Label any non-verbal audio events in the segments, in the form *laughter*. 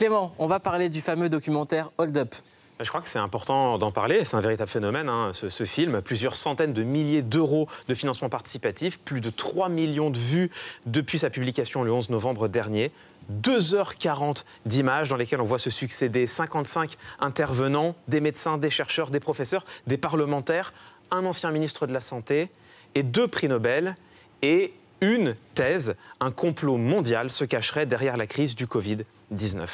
Clément, on va parler du fameux documentaire Hold Up. Bah, je crois que c'est important d'en parler. C'est un véritable phénomène, hein, ce, film. Plusieurs centaines de milliers d'euros de financement participatif, plus de 3 millions de vues depuis sa publication le 11 novembre dernier. 2h40 d'images dans lesquelles on voit se succéder 55 intervenants, des médecins, des chercheurs, des professeurs, des parlementaires, un ancien ministre de la Santé et deux prix Nobel et une thèse, un complot mondial se cacherait derrière la crise du Covid-19.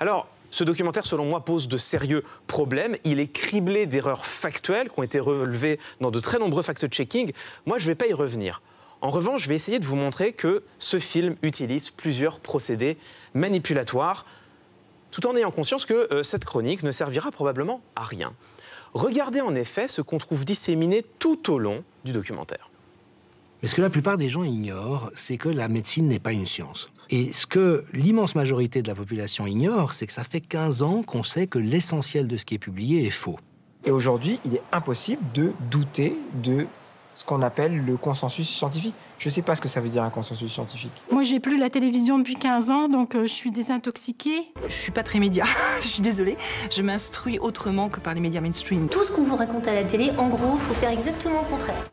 Alors, ce documentaire, selon moi, pose de sérieux problèmes. Il est criblé d'erreurs factuelles qui ont été relevées dans de très nombreux fact-checking. Moi, je ne vais pas y revenir. En revanche, je vais essayer de vous montrer que ce film utilise plusieurs procédés manipulatoires, tout en ayant conscience que euh, cette chronique ne servira probablement à rien. Regardez en effet ce qu'on trouve disséminé tout au long du documentaire ce que la plupart des gens ignorent, c'est que la médecine n'est pas une science. Et ce que l'immense majorité de la population ignore, c'est que ça fait 15 ans qu'on sait que l'essentiel de ce qui est publié est faux. Et aujourd'hui, il est impossible de douter de ce qu'on appelle le consensus scientifique. Je ne sais pas ce que ça veut dire un consensus scientifique. Moi, j'ai plus la télévision depuis 15 ans, donc euh, je suis désintoxiquée. Je suis pas très média, *laughs* je suis désolée. Je m'instruis autrement que par les médias mainstream. Tout ce qu'on vous raconte à la télé, en gros, faut faire exactement le contraire.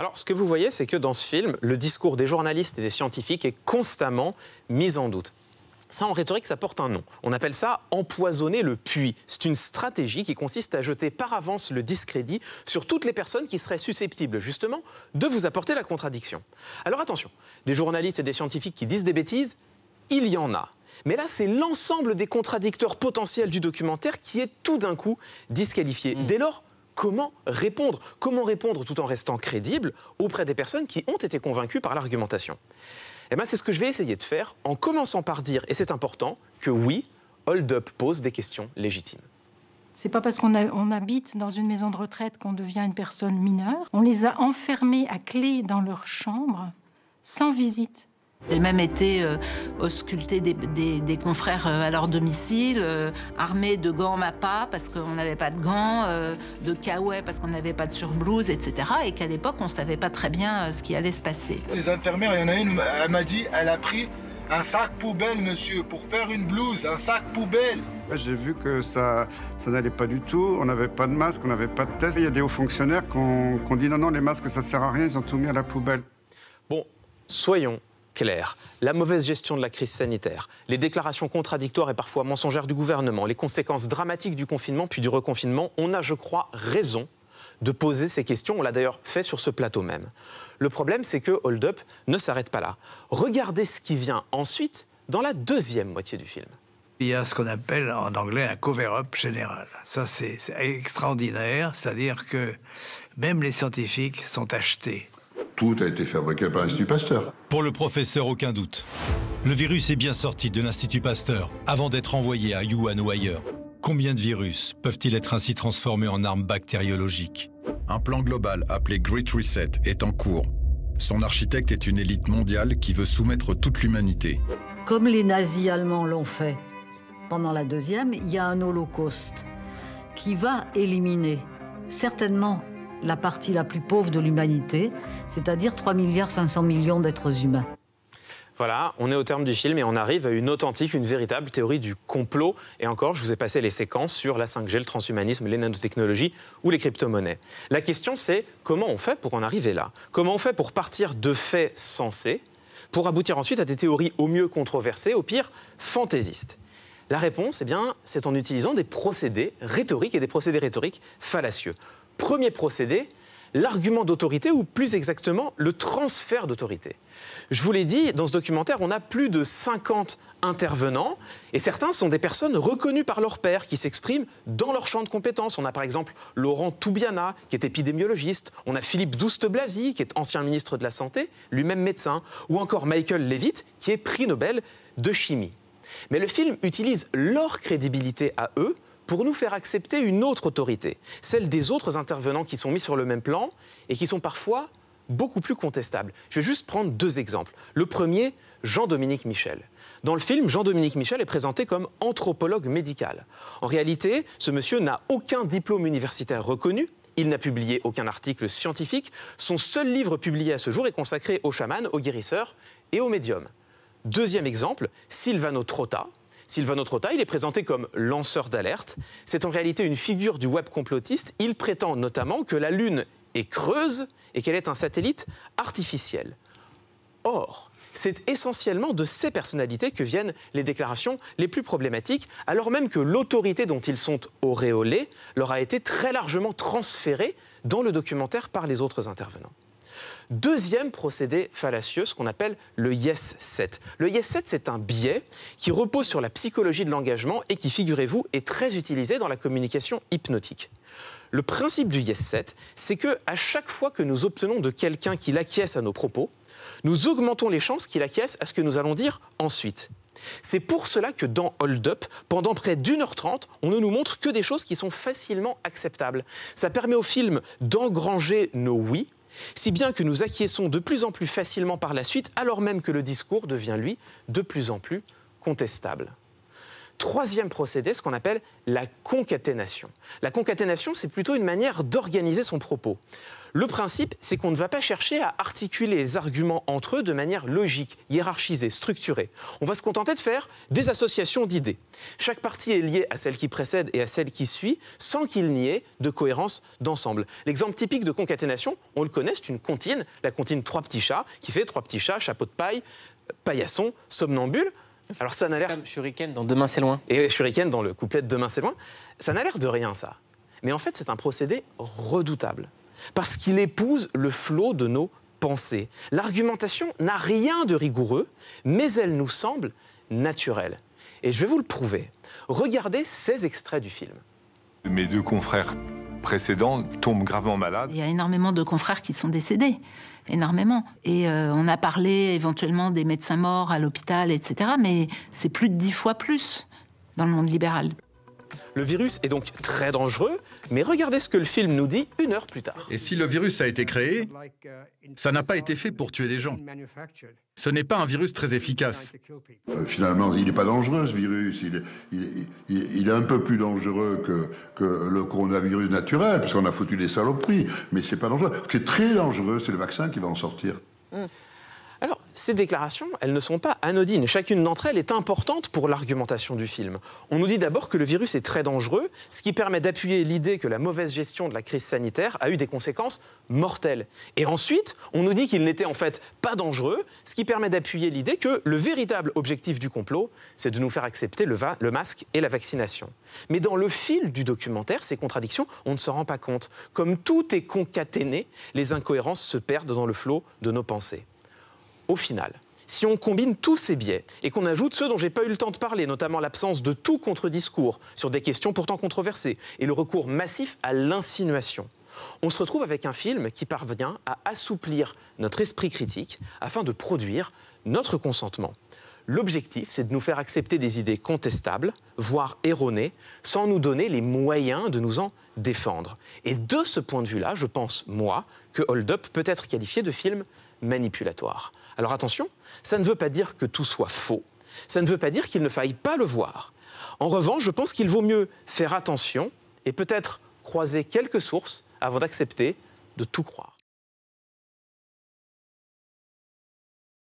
Alors, ce que vous voyez, c'est que dans ce film, le discours des journalistes et des scientifiques est constamment mis en doute. Ça, en rhétorique, ça porte un nom. On appelle ça empoisonner le puits. C'est une stratégie qui consiste à jeter par avance le discrédit sur toutes les personnes qui seraient susceptibles, justement, de vous apporter la contradiction. Alors attention, des journalistes et des scientifiques qui disent des bêtises, il y en a. Mais là, c'est l'ensemble des contradicteurs potentiels du documentaire qui est tout d'un coup disqualifié. Mm. Dès lors, comment répondre Comment répondre tout en restant crédible auprès des personnes qui ont été convaincues par l'argumentation Eh ben, c'est ce que je vais essayer de faire en commençant par dire, et c'est important, que oui, Hold Up pose des questions légitimes. C'est pas parce qu'on habite dans une maison de retraite qu'on devient une personne mineure. On les a enfermés à clé dans leur chambre, sans visite elle même était euh, des, confrères euh, à leur domicile, euh, armée de gants MAPA parce qu'on n'avait pas de gants, euh, de kawaii parce qu'on n'avait pas de surblouse, etc. Et qu'à l'époque, on ne savait pas très bien ce qui allait se passer. Les infirmières, il y en a une, elle m'a dit, elle a pris un sac poubelle, monsieur, pour faire une blouse, un sac poubelle. J'ai vu que ça, ça n'allait pas du tout. On n'avait pas de masque, on n'avait pas de test. Il y a des hauts fonctionnaires qui ont dit non, non, les masques, ça sert à rien, ils ont tout mis à la poubelle. Bon, soyons la mauvaise gestion de la crise sanitaire, les déclarations contradictoires et parfois mensongères du gouvernement, les conséquences dramatiques du confinement puis du reconfinement, on a, je crois, raison de poser ces questions. On l'a d'ailleurs fait sur ce plateau même. Le problème, c'est que Hold Up ne s'arrête pas là. Regardez ce qui vient ensuite dans la deuxième moitié du film. Il y a ce qu'on appelle en anglais un cover-up général. Ça, c'est extraordinaire, c'est-à-dire que même les scientifiques sont achetés tout a été fabriqué par l'Institut Pasteur. Pour le professeur, aucun doute. Le virus est bien sorti de l'Institut Pasteur avant d'être envoyé à Yuan ou ailleurs. Combien de virus peuvent-ils être ainsi transformés en armes bactériologiques Un plan global appelé Great Reset est en cours. Son architecte est une élite mondiale qui veut soumettre toute l'humanité. Comme les nazis allemands l'ont fait pendant la deuxième, il y a un holocauste qui va éliminer certainement la partie la plus pauvre de l'humanité, c'est-à-dire 3 milliards millions d'êtres humains. Voilà, on est au terme du film et on arrive à une authentique, une véritable théorie du complot. Et encore, je vous ai passé les séquences sur la 5G, le transhumanisme, les nanotechnologies ou les crypto-monnaies. La question, c'est comment on fait pour en arriver là Comment on fait pour partir de faits sensés pour aboutir ensuite à des théories au mieux controversées, au pire fantaisistes La réponse, eh bien, c'est en utilisant des procédés rhétoriques et des procédés rhétoriques fallacieux premier procédé, l'argument d'autorité, ou plus exactement le transfert d'autorité. Je vous l'ai dit, dans ce documentaire, on a plus de 50 intervenants, et certains sont des personnes reconnues par leur père, qui s'expriment dans leur champ de compétences. On a par exemple Laurent Toubiana, qui est épidémiologiste, on a Philippe Douste-Blazy, qui est ancien ministre de la Santé, lui-même médecin, ou encore Michael Levitt, qui est prix Nobel de chimie. Mais le film utilise leur crédibilité à eux pour nous faire accepter une autre autorité, celle des autres intervenants qui sont mis sur le même plan et qui sont parfois beaucoup plus contestables. Je vais juste prendre deux exemples. Le premier, Jean-Dominique Michel. Dans le film, Jean-Dominique Michel est présenté comme anthropologue médical. En réalité, ce monsieur n'a aucun diplôme universitaire reconnu, il n'a publié aucun article scientifique, son seul livre publié à ce jour est consacré aux chamans, aux guérisseurs et aux médiums. Deuxième exemple, Silvano Trotta, Sylvain Autrota, il est présenté comme lanceur d'alerte. C'est en réalité une figure du web complotiste. Il prétend notamment que la Lune est creuse et qu'elle est un satellite artificiel. Or, c'est essentiellement de ces personnalités que viennent les déclarations les plus problématiques, alors même que l'autorité dont ils sont auréolés leur a été très largement transférée dans le documentaire par les autres intervenants. Deuxième procédé fallacieux, ce qu'on appelle le Yes set ». Le Yes set », c'est un biais qui repose sur la psychologie de l'engagement et qui, figurez-vous, est très utilisé dans la communication hypnotique. Le principe du Yes set », c'est que à chaque fois que nous obtenons de quelqu'un qu'il acquiesce à nos propos, nous augmentons les chances qu'il acquiesce à ce que nous allons dire ensuite. C'est pour cela que dans Hold Up, pendant près d'une heure trente, on ne nous montre que des choses qui sont facilement acceptables. Ça permet au film d'engranger nos oui si bien que nous acquiesçons de plus en plus facilement par la suite, alors même que le discours devient, lui, de plus en plus contestable. Troisième procédé, ce qu'on appelle la concaténation. La concaténation, c'est plutôt une manière d'organiser son propos. Le principe, c'est qu'on ne va pas chercher à articuler les arguments entre eux de manière logique, hiérarchisée, structurée. On va se contenter de faire des associations d'idées. Chaque partie est liée à celle qui précède et à celle qui suit, sans qu'il n'y ait de cohérence d'ensemble. L'exemple typique de concaténation, on le connaît, c'est une comptine, la comptine Trois petits chats, qui fait Trois petits chats, chapeau de paille, paillasson, somnambule. Alors ça n'a l'air. Shuriken dans Demain c'est loin. Et Shuriken dans le couplet de Demain c'est loin. Ça n'a l'air de rien, ça. Mais en fait, c'est un procédé redoutable. Parce qu'il épouse le flot de nos pensées. L'argumentation n'a rien de rigoureux, mais elle nous semble naturelle. Et je vais vous le prouver. Regardez ces extraits du film. Mes deux confrères précédent tombe gravement malade. Il y a énormément de confrères qui sont décédés, énormément. Et euh, on a parlé éventuellement des médecins morts à l'hôpital, etc. Mais c'est plus de dix fois plus dans le monde libéral. Le virus est donc très dangereux, mais regardez ce que le film nous dit une heure plus tard. Et si le virus a été créé, ça n'a pas été fait pour tuer des gens. Ce n'est pas un virus très efficace. Euh, finalement, il n'est pas dangereux ce virus. Il est, un peu plus dangereux que, le coronavirus naturel, puisqu'on a foutu des saloperies. Mais c'est pas dangereux. Ce qui est très dangereux, c'est le vaccin qui va en sortir. Mm. Alors, ces déclarations, elles ne sont pas anodines. Chacune d'entre elles est importante pour l'argumentation du film. On nous dit d'abord que le virus est très dangereux, ce qui permet d'appuyer l'idée que la mauvaise gestion de la crise sanitaire a eu des conséquences mortelles. Et ensuite, on nous dit qu'il n'était en fait pas dangereux, ce qui permet d'appuyer l'idée que le véritable objectif du complot, c'est de nous faire accepter le, masque et la vaccination. Mais dans le fil du documentaire, ces contradictions, on ne s'en rend pas compte. Comme tout est concaténé, les incohérences se perdent dans le flot de nos pensées au final. Si on combine tous ces biais et qu'on ajoute ceux dont j'ai pas eu le temps de parler, notamment l'absence de tout contre-discours sur des questions pourtant controversées et le recours massif à l'insinuation, on se retrouve avec un film qui parvient à assouplir notre esprit critique afin de produire notre consentement. L'objectif, c'est de nous faire accepter des idées contestables, voire erronées, sans nous donner les moyens de nous en défendre. Et de ce point de vue-là, je pense, moi, que Hold Up peut être qualifié de film manipulatoire. Alors attention, ça ne veut pas dire que tout soit faux, ça ne veut pas dire qu'il ne faille pas le voir. En revanche, je pense qu'il vaut mieux faire attention et peut-être croiser quelques sources avant d'accepter de tout croire.